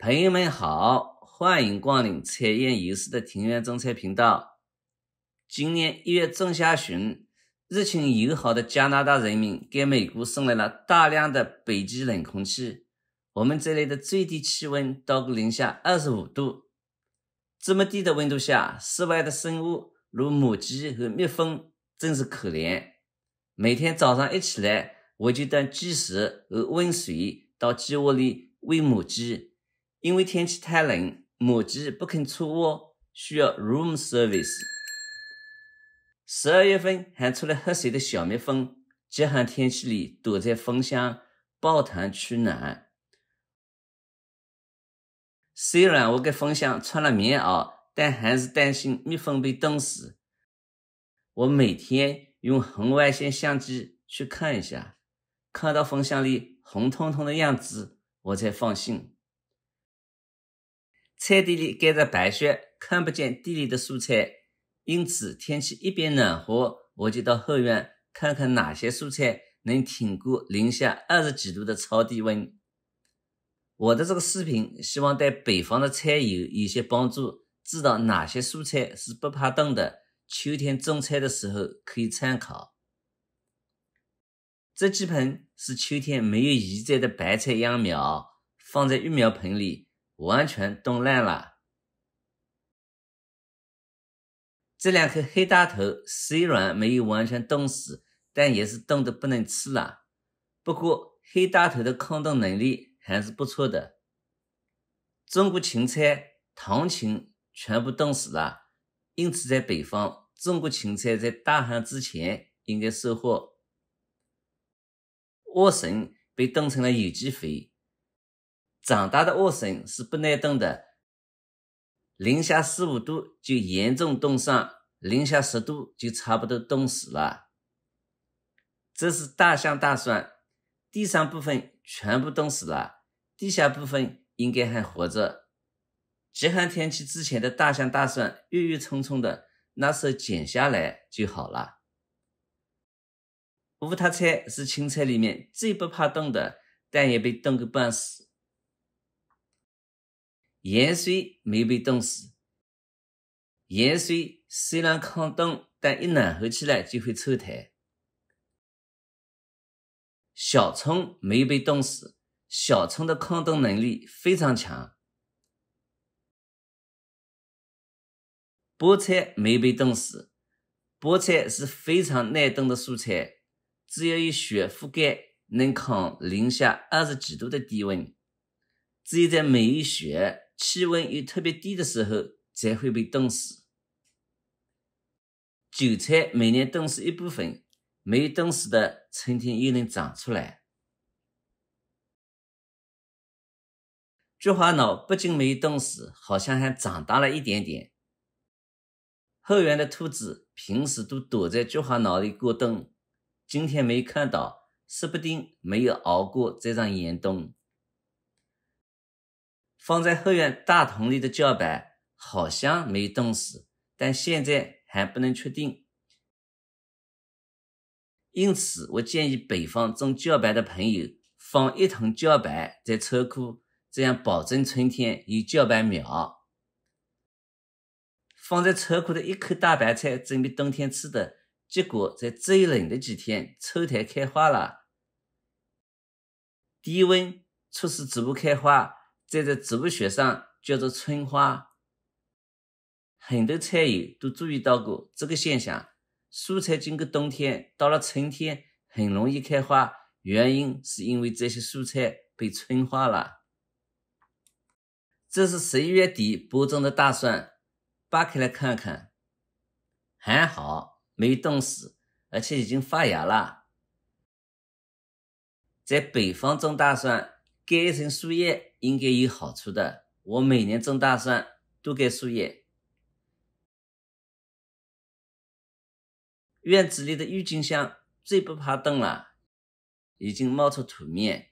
朋友们好，欢迎光临采燕游世的庭院种菜频道。今年一月中下旬，热情友好的加拿大人民给美国送来了大量的北极冷空气。我们这里的最低气温到过零下二十五度，这么低的温度下，室外的生物如母鸡和蜜蜂真是可怜。每天早上一起来，我就带鸡食和温水到鸡窝里喂母鸡。因为天气太冷，母鸡不肯出窝，需要 room service。十二月份还出来喝水的小蜜蜂，极寒天气里躲在蜂箱抱团取暖。虽然我给蜂箱穿了棉袄，但还是担心蜜蜂被冻死。我每天用红外线相机去看一下，看到蜂箱里红彤彤的样子，我才放心。菜地里盖着白雪，看不见地里的蔬菜，因此天气一变暖和，我就到后院看看哪些蔬菜能挺过零下二十几度的超低温。我的这个视频希望对北方的菜友有些帮助，知道哪些蔬菜是不怕冻的，秋天种菜的时候可以参考。这几盆是秋天没有移栽的白菜秧苗，放在育苗盆里。完全冻烂了。这两颗黑大头虽然没有完全冻死，但也是冻得不能吃了。不过黑大头的抗冻能力还是不错的。中国芹菜、唐芹全部冻死了，因此在北方，中国芹菜在大寒之前应该收获。莴笋被冻成了有机肥。长大的莴笋是不耐冻的，零下四五度就严重冻伤，零下十度就差不多冻死了。这是大象大蒜，地上部分全部冻死了，地下部分应该还活着。极寒天气之前的大象大蒜郁郁葱葱的，那时候剪下来就好了。乌塌菜是青菜里面最不怕冻的，但也被冻个半死。盐水没被冻死，盐水虽然抗冻，但一暖和起来就会抽台。小葱没被冻死，小葱的抗冻能力非常强。菠菜没被冻死，菠菜是非常耐冻的蔬菜，只要有雪覆盖，能抗零下二十几度的低温。只有在没有雪，气温又特别低的时候，才会被冻死。韭菜每年冻死一部分，没冻死的春天又能长出来。菊花脑不仅没冻死，好像还长大了一点点。后院的兔子平时都躲在菊花脑里过冬，今天没看到，说不定没有熬过这场严冬。放在后院大桶里的茭白好像没冻死，但现在还不能确定。因此，我建议北方种茭白的朋友放一桶茭白在车库，这样保证春天有茭白苗。放在车库的一颗大白菜，准备冬天吃的，结果在最冷的几天，抽苔开花了。低温促使植物开花。在这植物学上叫做春花。很多菜友都注意到过这个现象：蔬菜经过冬天到了春天很容易开花，原因是因为这些蔬菜被春化了。这是十一月底播种的大蒜，扒开来看看，还好没冻死，而且已经发芽了。在北方种大蒜。盖一层树叶应该有好处的。我每年种大蒜都盖树叶。院子里的郁金香最不怕冻了，已经冒出土面，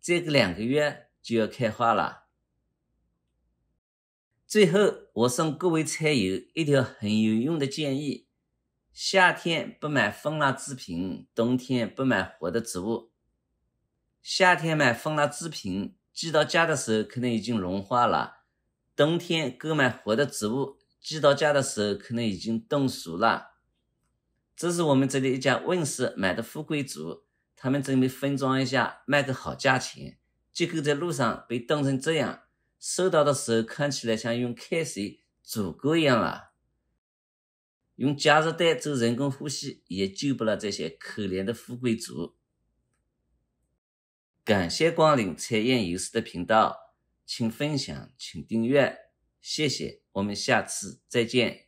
再过两个月就要开花了。最后，我送各位菜友一条很有用的建议。夏天不买蜂蜡制品，冬天不买活的植物。夏天买蜂蜡制品，寄到家的时候可能已经融化了；冬天购买活的植物，寄到家的时候可能已经冻熟了。这是我们这里一家温室买的富贵竹，他们准备分装一下，卖个好价钱，结果在路上被冻成这样，收到的时候看起来像用开水煮过一样了。用加热带做人工呼吸也救不了这些可怜的富贵竹。感谢光临彩燕游世的频道，请分享，请订阅，谢谢，我们下次再见。